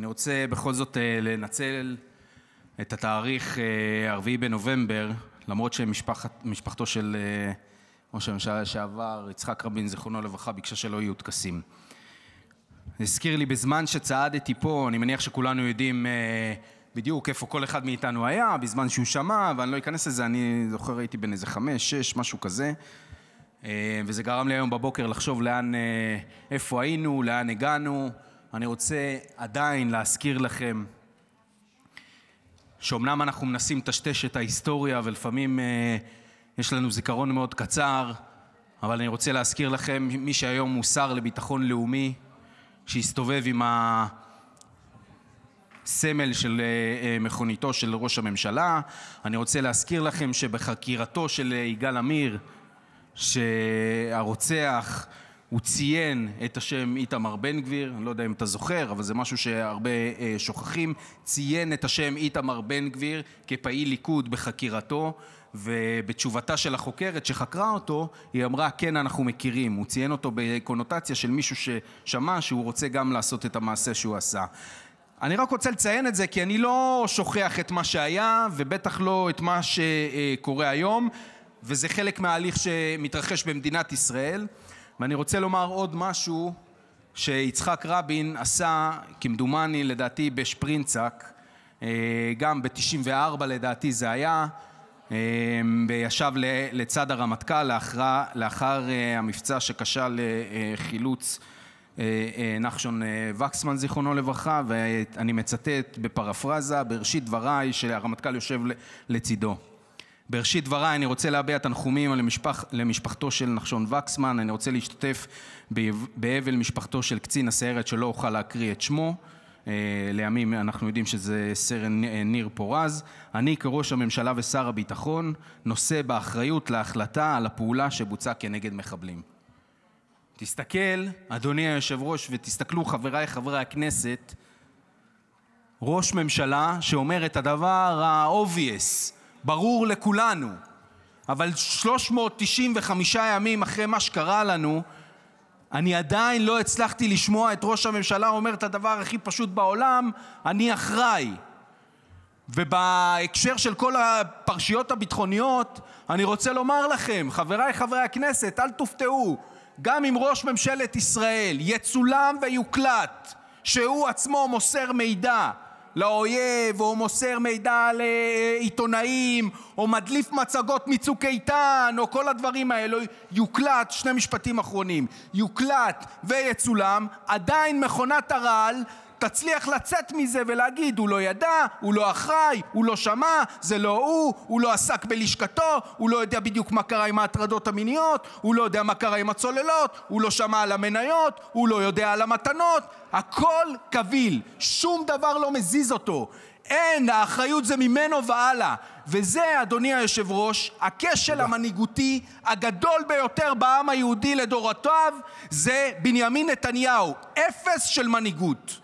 אני רוצה בכל זאת אה, לנצל את התאריך 4 אה, בנובמבר למרות שמשפחתו של אה, ראש הממשלה לשעבר יצחק רבין זיכרונו לברכה ביקשה שלא יהיו טקסים. הזכיר לי בזמן שצעדתי פה, אני מניח שכולנו יודעים בדיוק איפה כל אחד מאיתנו היה, בזמן שהוא שמע, ואני לא אכנס לזה, אני זוכר הייתי בן איזה חמש, שש, משהו כזה. וזה גרם לי היום בבוקר לחשוב לאן, איפה היינו, לאן הגענו. אני רוצה עדיין להזכיר לכם שאומנם אנחנו מנסים לטשטש את ההיסטוריה ולפעמים אה, יש לנו זיכרון מאוד קצר, אבל אני רוצה להזכיר לכם, מי שהיום הוא שר לביטחון לאומי, שהסתובב עם הסמל של אה, אה, מכוניתו של ראש הממשלה. אני רוצה להזכיר לכם שבחקירתו של יגאל עמיר, שהרוצח, הוא ציין את השם איתמר בן גביר, אני לא יודע אם אתה זוכר, אבל זה משהו שהרבה אה, שוכחים, ציין את השם איתמר בן גביר כפעיל ליכוד בחקירתו, ובתשובתה של החוקרת שחקרה אותו, היא אמרה, כן, אנחנו מכירים. הוא ציין אותו בקונוטציה של מישהו ששמע שהוא רוצה גם לעשות את המעשה שהוא עשה. אני רק רוצה לציין את זה כי אני לא שוכח את מה שהיה, ובטח לא את מה שקורה היום, וזה חלק מההליך שמתרחש במדינת ישראל. ואני רוצה לומר עוד משהו שיצחק רבין עשה כמדומני לדעתי בשפרינצק אה, גם ב-94 לדעתי זה היה אה, וישב לצד הרמטכ"ל לאחר אה, המבצע שכשל חילוץ נחשון וקסמן זיכרונו לברכה ואני מצטט בפרפרזה בראשית דבריי שהרמטכ"ל יושב לצידו בראשית דבריי אני רוצה להביע תנחומים למשפח, למשפחתו של נחשון וקסמן. אני רוצה להשתתף באבל משפחתו של קצין הסיירת שלא אוכל להקריא את שמו. אה, לימים אנחנו יודעים שזה סרן אה, ניר פורז. אני כראש הממשלה ושר הביטחון נושא באחריות להחלטה על הפעולה שבוצעה כנגד מחבלים. תסתכל, אדוני היושב-ראש, ותסתכלו חבריי חברי הכנסת, ראש ממשלה שאומר את הדבר ה-obvious, ברור לכולנו אבל 395 ימים אחרי מה שקרה לנו אני עדיין לא הצלחתי לשמוע את ראש הממשלה אומר את הדבר הכי פשוט בעולם: אני אחראי. ובהקשר של כל הפרשיות הביטחוניות, אני רוצה לומר לכם, חבריי חברי הכנסת, אל תופתעו, גם אם ראש ממשלת ישראל יצולם ויוקלט שהוא עצמו מוסר מידע, לאויב או מוסר מידע לעיתונאים או מדליף מצגות מצוק איתן או כל הדברים אחרונים, יוקלט ויצולם עדיין מכונת הרעל, תצליח לצאת מזה ולהגיד: הוא לא ידע, הוא לא אחראי, הוא לא שמע, זה לא הוא, הוא לא עסק בלשכתו, הוא לא יודע בדיוק מה קרה עם ההטרדות המיניות, הוא לא יודע מה קרה עם הצוללות, הוא לא שמע על המניות, הוא לא יודע על המתנות, הכל קביל, שום דבר לא מזיז אותו. אין, האחריות זה ממנו והלאה. וזה, אדוני היושב-ראש, הכשל המנהיגותי הגדול ביותר בעם היהודי לדורותיו, זה בנימין נתניהו. אפס של מנהיגות.